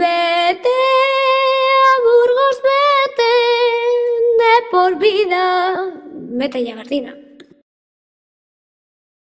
Vete a Burgos, vete de por vida. Vete ya, Martina.